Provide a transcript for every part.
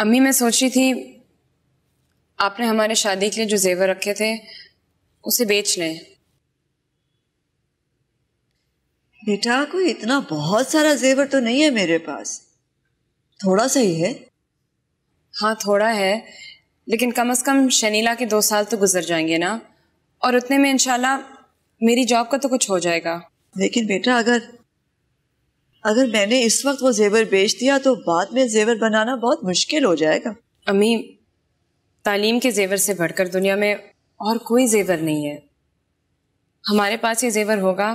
अम्मी मैं सोच रही थी आपने हमारे शादी के लिए जो जेवर रखे थे उसे बेच लें बेटा कोई इतना बहुत सारा जेवर तो नहीं है मेरे पास थोड़ा सा ही है हाँ थोड़ा है लेकिन कम से कम शनीला के दो साल तो गुजर जाएंगे ना और उतने में इंशाल्लाह मेरी जॉब का तो कुछ हो जाएगा लेकिन बेटा अगर अगर मैंने इस वक्त वो जेवर बेच दिया तो बाद में जेवर बनाना बहुत मुश्किल हो जाएगा अम्मी तालीम के जेवर से बढ़कर दुनिया में और कोई जेवर नहीं है हमारे पास ये जेवर होगा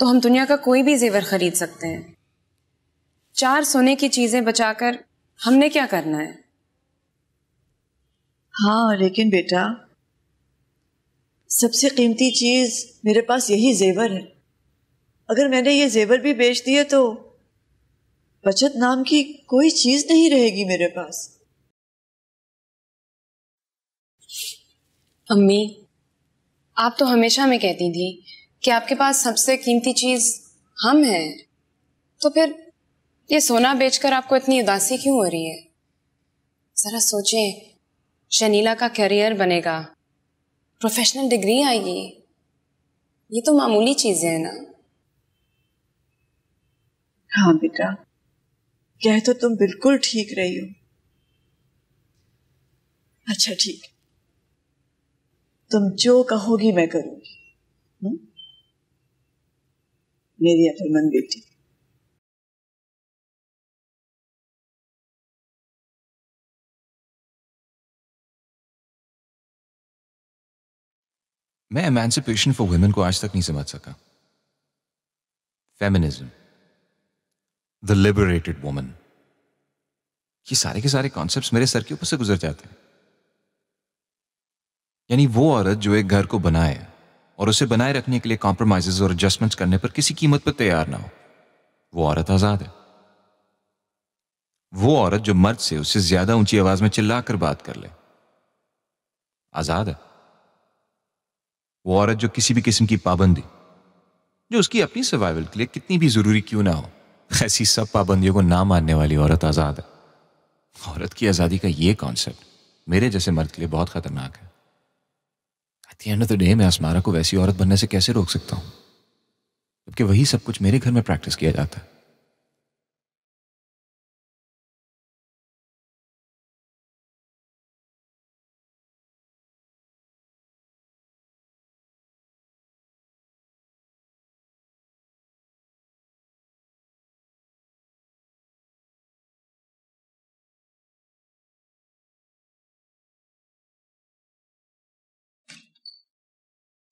तो हम दुनिया का कोई भी जेवर खरीद सकते हैं चार सोने की चीजें बचाकर हमने क्या करना है हाँ लेकिन बेटा सबसे कीमती चीज मेरे पास यही जेवर है अगर मैंने ये जेवर भी बेच दिए तो बचत नाम की कोई चीज नहीं रहेगी मेरे पास अम्मी आप तो हमेशा हमें कहती थी कि आपके पास सबसे कीमती चीज हम हैं तो फिर ये सोना बेचकर आपको इतनी उदासी क्यों हो रही है जरा सोचे शनीला का करियर बनेगा प्रोफेशनल डिग्री आएगी ये तो मामूली चीजें हैं ना हाँ बेटा यह तो तुम बिल्कुल ठीक रही हो अच्छा ठीक तुम जो कहोगी मैं करूंगी हुँ? हम्म? मेरी अकलमंद बेटी मैं एमेंसिपेशन फॉर वुमेन को आज तक नहीं समझ सका फेमिनिज्म द लिबरेटेड वुमन ये सारे के सारे कॉन्सेप्ट मेरे सर के ऊपर से गुजर जाते हैं यानी वो औरत जो एक घर को बनाए और उसे बनाए रखने के लिए कॉम्प्रोमाइजेस और एडजस्टमेंट्स करने पर किसी कीमत पर तैयार ना हो वो औरत आजाद है वो औरत जो मर्द से उससे ज्यादा ऊंची आवाज में चिल्लाकर बात कर ले आजाद है वो औरत जो किसी भी किस्म की पाबंदी जो उसकी अपनी सर्वाइवल के लिए कितनी भी जरूरी क्यों ना हो ऐसी सब पाबंदियों को ना मानने वाली औरत आज़ाद है औरत की आज़ादी का ये कॉन्सेप्ट मेरे जैसे मर्द के लिए बहुत ख़तरनाक है at the of the day मैं आसमारा को वैसी औरत बनने से कैसे रोक सकता हूँ जबकि वही सब कुछ मेरे घर में प्रैक्टिस किया जाता है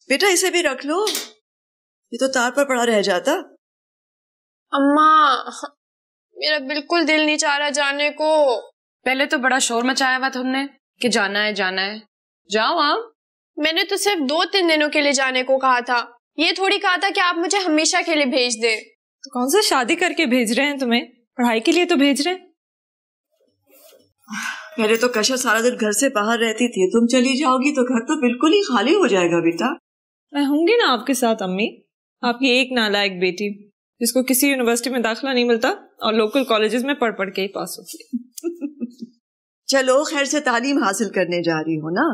बेटा इसे भी रख लो ये तो तार पर पड़ा रह जाता अम्मा मेरा बिल्कुल दिल नहीं चाह रहा जाने को पहले तो बड़ा शोर मचाया हुआ तुमने कि जाना है जाना है जाओ आप मैंने तो सिर्फ दो तीन दिनों के लिए जाने को कहा था ये थोड़ी कहा था कि आप मुझे हमेशा के लिए भेज दे तो कौन सा शादी करके भेज रहे हैं तुम्हें पढ़ाई के लिए तो भेज रहे हैं पहले तो कशा सारा दिन घर से बाहर रहती थी तुम चली जाओगी तो घर तो बिल्कुल ही खाली हो जाएगा बेटा मैं होंगी ना आपके साथ अम्मी आपकी एक नालायक बेटी जिसको किसी यूनिवर्सिटी में दाखिला नहीं मिलता और लोकल कॉलेजेस में पढ़ पढ़ के ही पास होती चलो खैर से तालीम हासिल करने जा रही हो ना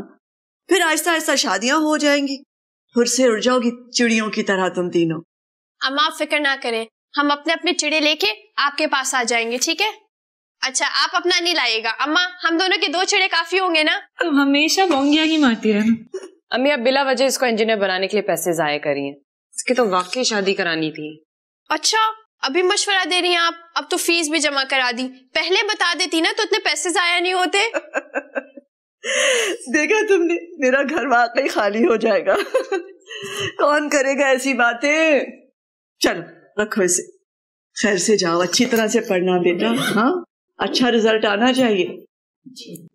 फिर आहिस्ता आहिस्ता शादियां हो जाएंगी फुर से उड़ जाओगी चिड़ियों की तरह तुम तीनों हम आप फिक्र ना करें हम अपने अपने चिड़े लेके आपके पास आ जाएंगे ठीक है अच्छा आप अपना नहीं लाएगा अम्मा हम दोनों के दो चिड़े काफी होंगे ना तुम हमेशा बोंगिया ही मारती रहना अम्मी आप बिला वजह इसको इंजीनियर बनाने के लिए पैसे जाये करिए इसकी तो वाकई शादी करानी थी अच्छा अभी मशवरा दे रही हैं आप अब तो फीस भी जमा करा दी पहले बता देती ना तो इतने पैसे जाया नहीं होते देखा तुमने मेरा घर वाकई खाली हो जाएगा कौन करेगा ऐसी बातें चलो रखो इसे खैर से जाओ अच्छी तरह से पढ़ना बेटा हाँ अच्छा रिजल्ट आना चाहिए